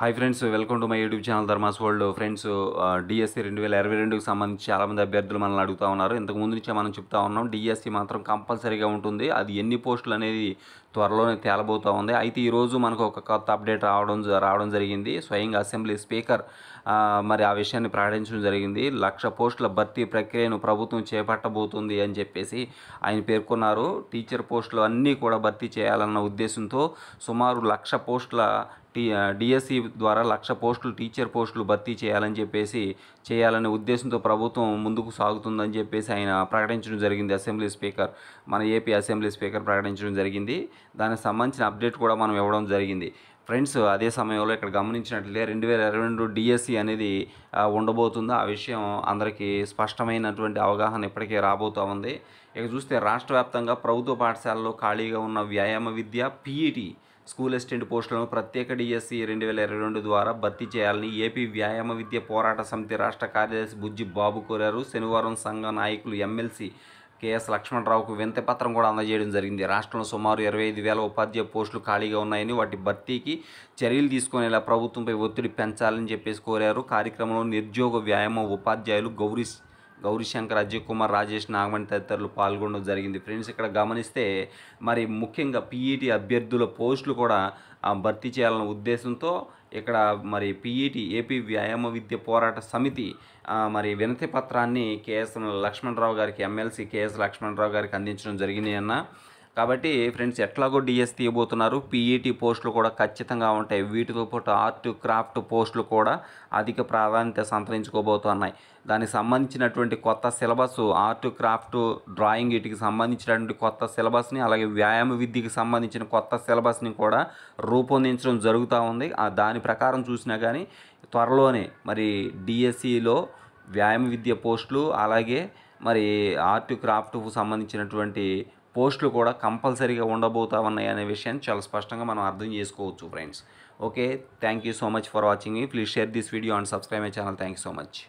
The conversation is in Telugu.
hi friends welcome to my YouTube channel Dharma's world friends DSC రెండు వేల ఇరవై రెండుకి సంబంధించి చాలామంది అభ్యర్థులు మనల్ని అడుగుతూ ఉన్నారు ఇంతకుముందు నుంచే మనం చెప్తా ఉన్నాం డిఎస్సి మాత్రం కంపల్సరీగా ఉంటుంది అది ఎన్ని పోస్టులు అనేది త్వరలోనే తేలబోతూ ఉంది అయితే ఈరోజు మనకు ఒక కొత్త అప్డేట్ రావడం రావడం జరిగింది స్వయంగా అసెంబ్లీ స్పీకర్ మరి ఆ విషయాన్ని ప్రకటించడం జరిగింది లక్ష పోస్టుల భర్తీ ప్రక్రియను ప్రభుత్వం చేపట్టబోతుంది అని చెప్పేసి ఆయన పేర్కొన్నారు టీచర్ పోస్టులు అన్నీ కూడా భర్తీ చేయాలన్న ఉద్దేశంతో సుమారు లక్ష పోస్టుల టీ డిఎస్సి ద్వారా లక్ష పోస్టులు టీచర్ పోస్టులు భర్తీ చేయాలని చెప్పేసి చేయాలనే ఉద్దేశంతో ప్రభుత్వం ముందుకు సాగుతుందని చెప్పేసి ఆయన ప్రకటించడం జరిగింది అసెంబ్లీ స్పీకర్ మన ఏపీ అసెంబ్లీ స్పీకర్ ప్రకటించడం జరిగింది దానికి సంబంధించిన అప్డేట్ కూడా మనం ఇవ్వడం జరిగింది ఫ్రెండ్స్ అదే సమయంలో ఇక్కడ గమనించినట్లయితే రెండు వేల ఇరవై రెండు డిఎస్సి అనేది ఉండబోతుంది ఆ విషయం అందరికీ స్పష్టమైనటువంటి అవగాహన ఇప్పటికే రాబోతూ ఉంది ఇక చూస్తే రాష్ట్ర వ్యాప్తంగా ప్రభుత్వ పాఠశాలలో ఖాళీగా ఉన్న వ్యాయామ విద్య పీఈటీ స్కూల్ అసిస్టెంట్ పోస్టులను ప్రత్యేక డిఎస్సి రెండు వేల ఇరవై రెండు ద్వారా భర్తీ చేయాలని ఏపీ వ్యాయామ విద్య పోరాట సమితి రాష్ట్ర కార్యదర్శి బుజ్జి బాబు కోరారు శనివారం సంఘ నాయకులు ఎమ్మెల్సీ కేఎస్ లక్ష్మణరావుకు వింత పత్రం కూడా అందజేయడం జరిగింది రాష్ట్రంలో సుమారు ఇరవై ఐదు వేల ఉపాధ్యాయ పోస్టులు ఖాళీగా ఉన్నాయని వాటి భర్తీకి చర్యలు తీసుకునేలా ప్రభుత్వంపై ఒత్తిడి పెంచాలని చెప్పేసి కోరారు కార్యక్రమంలో నిరుద్యోగ వ్యాయామ ఉపాధ్యాయులు గౌరీ గౌరీశంకర్ అజయ్ కుమార్ రాజేష్ నాగమణి తదితరులు పాల్గొనడం జరిగింది ఫ్రెండ్స్ ఇక్కడ గమనిస్తే మరి ముఖ్యంగా పీఈటీ అభ్యర్థుల పోస్టులు కూడా భర్తీ చేయాలన్న ఉద్దేశంతో ఇక్కడ మరి పీఈటీ ఏపీ వ్యాయామ విద్య పోరాట సమితి మరి వినతి పత్రాన్ని కేఎస్ లక్ష్మణరావు గారికి ఎమ్మెల్సీ కేఎస్ లక్ష్మణరావు గారికి అందించడం జరిగింది అన్న కాబట్టి ఫ్రెండ్స్ ఎట్లాగో డిఎస్ తీయబోతున్నారు పీఈటీ పోస్టులు కూడా ఖచ్చితంగా ఉంటాయి వీటితో పాటు ఆర్ట్ క్రాఫ్ట్ పోస్టులు కూడా అధిక ప్రాధాన్యత సంతరించుకోబోతున్నాయి దానికి సంబంధించినటువంటి కొత్త సిలబస్ ఆర్ట్ క్రాఫ్ట్ డ్రాయింగ్ వీటికి సంబంధించినటువంటి కొత్త సిలబస్ని అలాగే వ్యాయామ విద్యకి సంబంధించిన కొత్త సిలబస్ని కూడా రూపొందించడం జరుగుతూ ఉంది దాని ప్రకారం చూసినా కానీ త్వరలోనే మరి డిఎస్సిలో వ్యాయామ విద్య పోస్టులు అలాగే మరి ఆర్ట్ క్రాఫ్ట్కు సంబంధించినటువంటి పోస్టులు కూడా కంపల్సరీగా ఉండబోతా ఉన్నాయి అనే విషయాన్ని చాలా స్పష్టంగా మనం అర్థం చేసుకోవచ్చు friends okay thank you so much for watching please share this video and subscribe my channel thank you so much